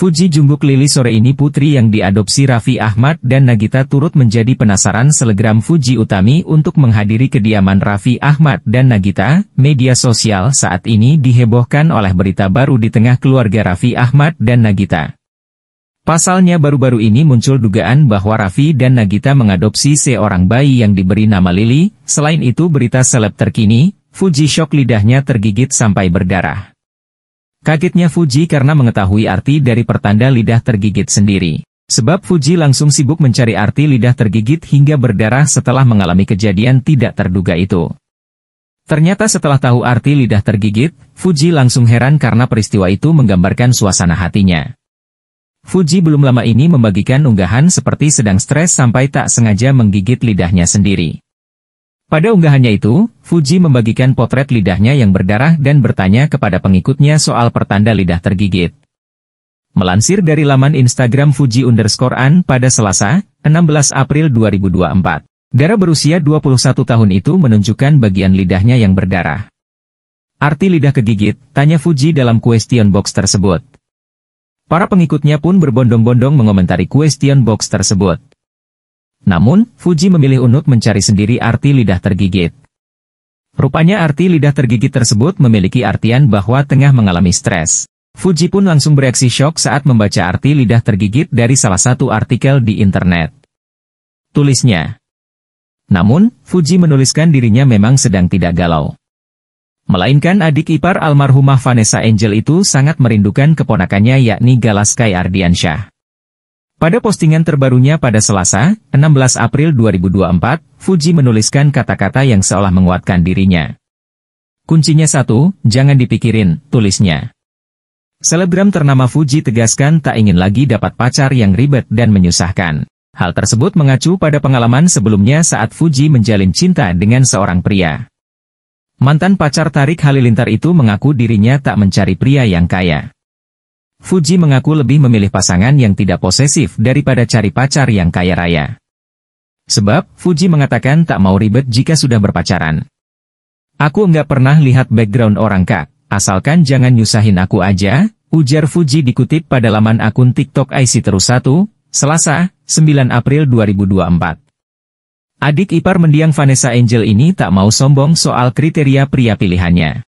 Fuji Jumbuk Lili sore ini putri yang diadopsi Raffi Ahmad dan Nagita turut menjadi penasaran selegram Fuji Utami untuk menghadiri kediaman Raffi Ahmad dan Nagita. Media sosial saat ini dihebohkan oleh berita baru di tengah keluarga Raffi Ahmad dan Nagita. Pasalnya baru-baru ini muncul dugaan bahwa Raffi dan Nagita mengadopsi seorang bayi yang diberi nama Lili, selain itu berita seleb terkini, Fuji shock lidahnya tergigit sampai berdarah. Kagetnya Fuji karena mengetahui arti dari pertanda lidah tergigit sendiri. Sebab Fuji langsung sibuk mencari arti lidah tergigit hingga berdarah setelah mengalami kejadian tidak terduga itu. Ternyata setelah tahu arti lidah tergigit, Fuji langsung heran karena peristiwa itu menggambarkan suasana hatinya. Fuji belum lama ini membagikan unggahan seperti sedang stres sampai tak sengaja menggigit lidahnya sendiri. Pada unggahannya itu, Fuji membagikan potret lidahnya yang berdarah dan bertanya kepada pengikutnya soal pertanda lidah tergigit. Melansir dari laman Instagram Fuji underscore An pada Selasa, 16 April 2024. Dara berusia 21 tahun itu menunjukkan bagian lidahnya yang berdarah. Arti lidah kegigit, tanya Fuji dalam question box tersebut. Para pengikutnya pun berbondong-bondong mengomentari question box tersebut. Namun, Fuji memilih untuk mencari sendiri arti lidah tergigit. Rupanya arti lidah tergigit tersebut memiliki artian bahwa tengah mengalami stres. Fuji pun langsung bereaksi shock saat membaca arti lidah tergigit dari salah satu artikel di internet. Tulisnya. Namun, Fuji menuliskan dirinya memang sedang tidak galau. Melainkan adik ipar almarhumah Vanessa Angel itu sangat merindukan keponakannya yakni Galaskai Ardiansyah. Pada postingan terbarunya pada Selasa, 16 April 2024, Fuji menuliskan kata-kata yang seolah menguatkan dirinya. Kuncinya satu, jangan dipikirin, tulisnya. Selebgram ternama Fuji tegaskan tak ingin lagi dapat pacar yang ribet dan menyusahkan. Hal tersebut mengacu pada pengalaman sebelumnya saat Fuji menjalin cinta dengan seorang pria. Mantan pacar Tarik Halilintar itu mengaku dirinya tak mencari pria yang kaya. Fuji mengaku lebih memilih pasangan yang tidak posesif daripada cari pacar yang kaya raya. Sebab, Fuji mengatakan tak mau ribet jika sudah berpacaran. Aku nggak pernah lihat background orang kak, asalkan jangan nyusahin aku aja, ujar Fuji dikutip pada laman akun TikTok IC Terus 1, Selasa, 9 April 2024. Adik ipar mendiang Vanessa Angel ini tak mau sombong soal kriteria pria pilihannya.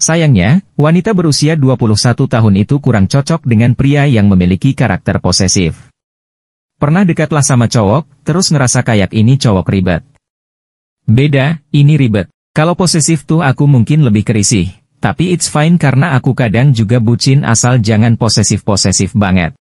Sayangnya, wanita berusia 21 tahun itu kurang cocok dengan pria yang memiliki karakter posesif. Pernah dekatlah sama cowok, terus ngerasa kayak ini cowok ribet. Beda, ini ribet. Kalau posesif tuh aku mungkin lebih kerisih, tapi it's fine karena aku kadang juga bucin asal jangan posesif-posesif banget.